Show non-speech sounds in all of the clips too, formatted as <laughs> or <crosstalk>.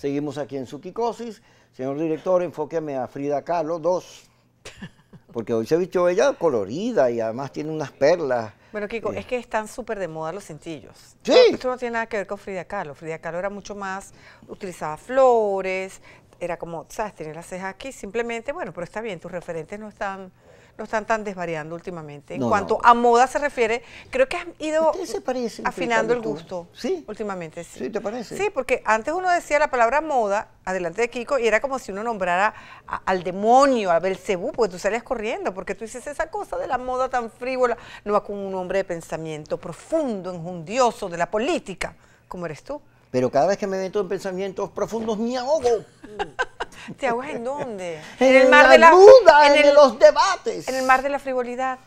Seguimos aquí en su Kikosis. Señor director, enfóqueme a Frida Kahlo, dos. Porque hoy se ha visto ella colorida y además tiene unas perlas. Bueno, Kiko, eh. es que están súper de moda los cintillos. Sí. esto no tiene nada que ver con Frida Kahlo. Frida Kahlo era mucho más, utilizaba flores, era como, ¿sabes? tiene las cejas aquí, simplemente, bueno, pero está bien, tus referentes no están no están tan desvariando últimamente. En cuanto a moda se refiere, creo que has ido afinando el gusto ¿Sí? últimamente. Sí. sí. te parece? Sí, porque antes uno decía la palabra moda, adelante de Kiko, y era como si uno nombrara al demonio, a Belcebú, porque tú salías corriendo, porque tú dices esa cosa de la moda tan frívola, no va con un hombre de pensamiento profundo, enjundioso, de la política, como eres tú. Pero cada vez que me meto en pensamientos profundos, me ahogo. <laughs> <laughs> ¿Te aguas en dónde? <laughs> en, el mar de la duda, en, los debates. En el mar de la frivolidad.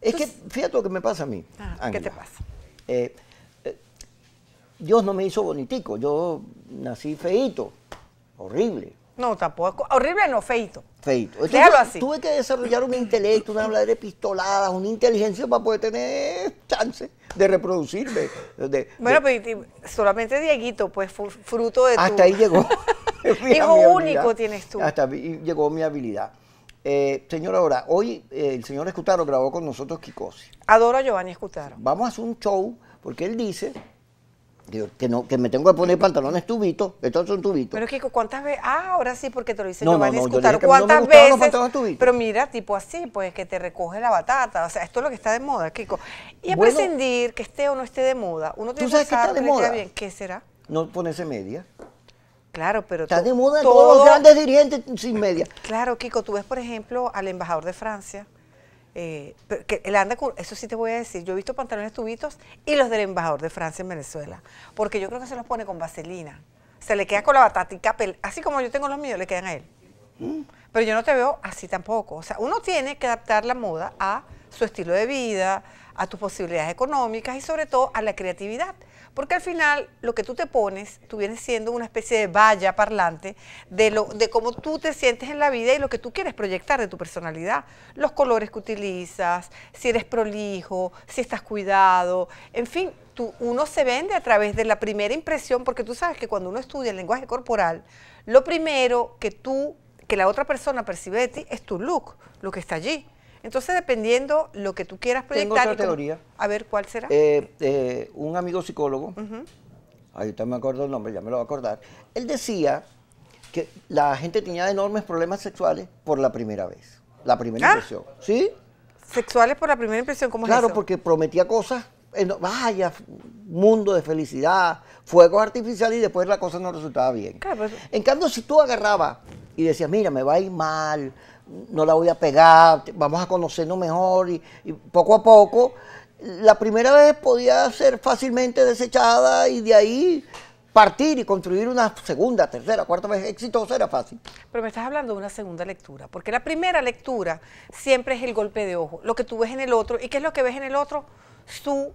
Es que fíjate lo que me pasa a mí. Ah, ¿Qué te pasa? Eh, eh, Dios no me hizo bonitico, yo nací feito, horrible. No, tampoco. Horrible no, feito. Feito. así. Tuve que desarrollar un intelecto, una hablar de pistoladas, una inteligencia para poder tener chance de reproducirme. bueno, pero pues, solamente Dieguito, pues fruto de Hasta ahí llegó. <laughs> Hijo <laughs> único tienes tú. Hasta llegó mi habilidad. Eh, señora, ahora, hoy eh, el señor Escutaro grabó con nosotros Kikosi. Adoro a Giovanni Escutaro. Vamos a hacer un show, porque él dice que, no, que me tengo que poner pantalones tubitos, Estos son tubitos. Pero Kiko, ¿cuántas veces? Ah, ahora sí, porque te lo dice no, Giovanni no, no, Escutaro. ¿Cuántas me veces? Los pero mira, tipo así, pues, que te recoge la batata. O sea, esto es lo que está de moda, Kiko. Y a prescindir que esté o no esté de moda. Uno tiene ¿tú sabes que estar está de moda? bien. ¿Qué será? No ponerse media. Claro, pero todos los grandes dirigentes sin media. Claro, Kiko, tú ves, por ejemplo, al embajador de Francia, eh, que él anda eso sí te voy a decir, yo he visto pantalones tubitos y los del embajador de Francia en Venezuela, porque yo creo que se los pone con vaselina, se le queda con la batata y capel, así como yo tengo los míos, le quedan a él. Mm. Pero yo no te veo así tampoco. O sea, uno tiene que adaptar la moda a su estilo de vida, a tus posibilidades económicas y sobre todo a la creatividad. Porque al final lo que tú te pones, tú vienes siendo una especie de valla parlante de, lo, de cómo tú te sientes en la vida y lo que tú quieres proyectar de tu personalidad. Los colores que utilizas, si eres prolijo, si estás cuidado, en fin, tú, uno se vende a través de la primera impresión, porque tú sabes que cuando uno estudia el lenguaje corporal, lo primero que tú, que la otra persona percibe de ti es tu look, lo que está allí. Entonces, dependiendo lo que tú quieras proyectar. Tengo otra teoría. a ver, ¿cuál será? Eh, eh, un amigo psicólogo, ahí está, me acuerdo el nombre, ya me lo va a acordar, él decía que la gente tenía enormes problemas sexuales por la primera vez, la primera ¿Ah? impresión. ¿Sí? ¿Sexuales por la primera impresión? ¿Cómo claro, es eso? porque prometía cosas eh, vaya mundo de felicidad, fuegos artificiales y después la cosa no resultaba bien. Pues. En cambio, si tú agarrabas y decías, mira, me va a ir mal, no la voy a pegar, vamos a conocernos mejor y, poco a poco. La primera vez podía ser fácilmente desechada y de ahí partir y construir una segunda, tercera, cuarta vez exitosa era fácil. Pero me estás hablando de una segunda lectura, porque la primera lectura siempre es el golpe de ojo, lo que tú ves en el otro, y qué es lo que ves en el otro, su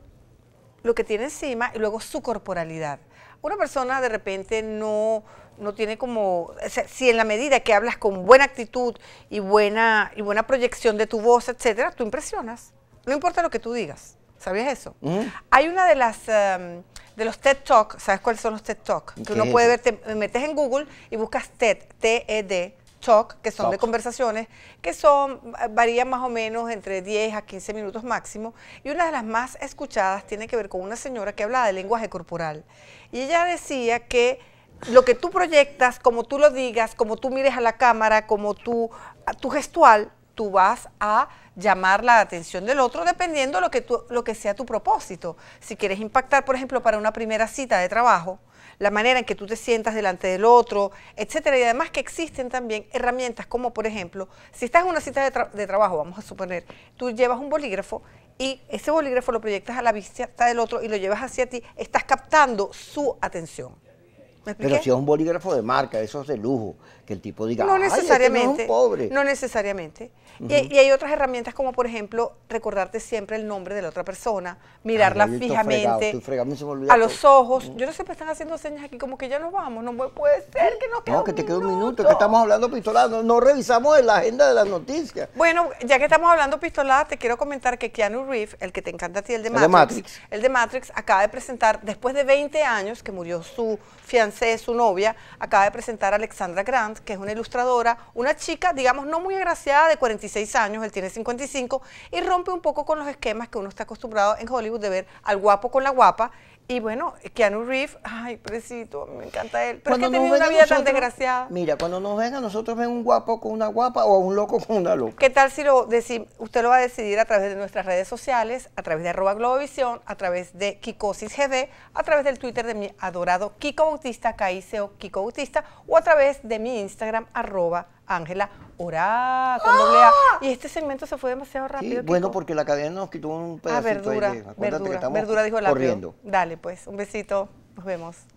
lo que tiene encima y luego su corporalidad. Una persona de repente no, no tiene como, si en la medida que hablas con buena actitud y buena, y buena proyección de tu voz, etcétera, tú impresionas. No importa lo que tú digas. ¿Sabías eso? Mm. Hay una de las em, de los TED Talk, ¿sabes cuáles son los TED Talk? Que uno puede ver, te metes en Google y buscas TED, T E D talk, que son de conversaciones, que son eh, varían más o menos entre 10 a 15 minutos máximo. Y una de las más escuchadas tiene que ver con una señora que habla de lenguaje corporal. Y ella decía que lo que tú proyectas, como tú lo digas, como tú mires a la cámara, como tú, tu gestual, tú vas a llamar la atención del otro dependiendo lo que, lo que sea tu propósito. Si quieres impactar, por ejemplo, para una primera cita de trabajo, la manera en que tú te sientas delante del otro, etcétera. Y además que existen también herramientas como, por ejemplo, si estás en una cita de trabajo, vamos a suponer, tú llevas un bolígrafo y ese bolígrafo lo proyectas a la vista del otro y lo llevas hacia ti, estás captando su atención. Pues, pero si es un bolígrafo de marca, eso es de lujo, que el tipo diga, no este necesariamente, no pobre. No necesariamente. y, hay otras herramientas como, por ejemplo, recordarte siempre el nombre de la otra persona, mirarla fijamente, a los ojos. Yo no sé, pero están haciendo señas aquí como que ya nos vamos, no puede ser que nos quede No, que te quede un minuto, que estamos hablando pistolada, no, revisamos la agenda de las noticias. Bueno, ya que estamos hablando pistoladas te quiero comentar que Keanu Reeves, el que te encanta a ti, el de, Matrix, el de Matrix acaba de presentar, después de 20 años que murió su fianza es su novia, acaba de presentar a Alexandra Grant, que es una ilustradora, una chica, digamos, no muy agraciada, de 46 años, él tiene 55, y rompe un poco con los esquemas que uno está acostumbrado en Hollywood de ver al guapo con la guapa y bueno, Keanu Reeves, ay, presito, me encanta él. Pero que una vida tan desgraciada. Mira, cuando nos ven a nosotros ven un guapo con una guapa o un loco con una loca. ¿Qué tal si lo usted lo va a decidir a través de nuestras redes sociales, a través de arroba Globovisión, a través de Kikosis a través del Twitter de mi adorado Kiko Bautista, Kaiseo Kiko Bautista, o a través de mi Instagram, arroba Ángela Orá, con doble ¡Ah! Y este segmento se fue demasiado rápido. Sí, bueno, porque la cadena nos quitó un ah, pedacito ah, verdura, verdura, que estamos verdura, dijo Corriendo. Dale, pues, un besito. Nos vemos.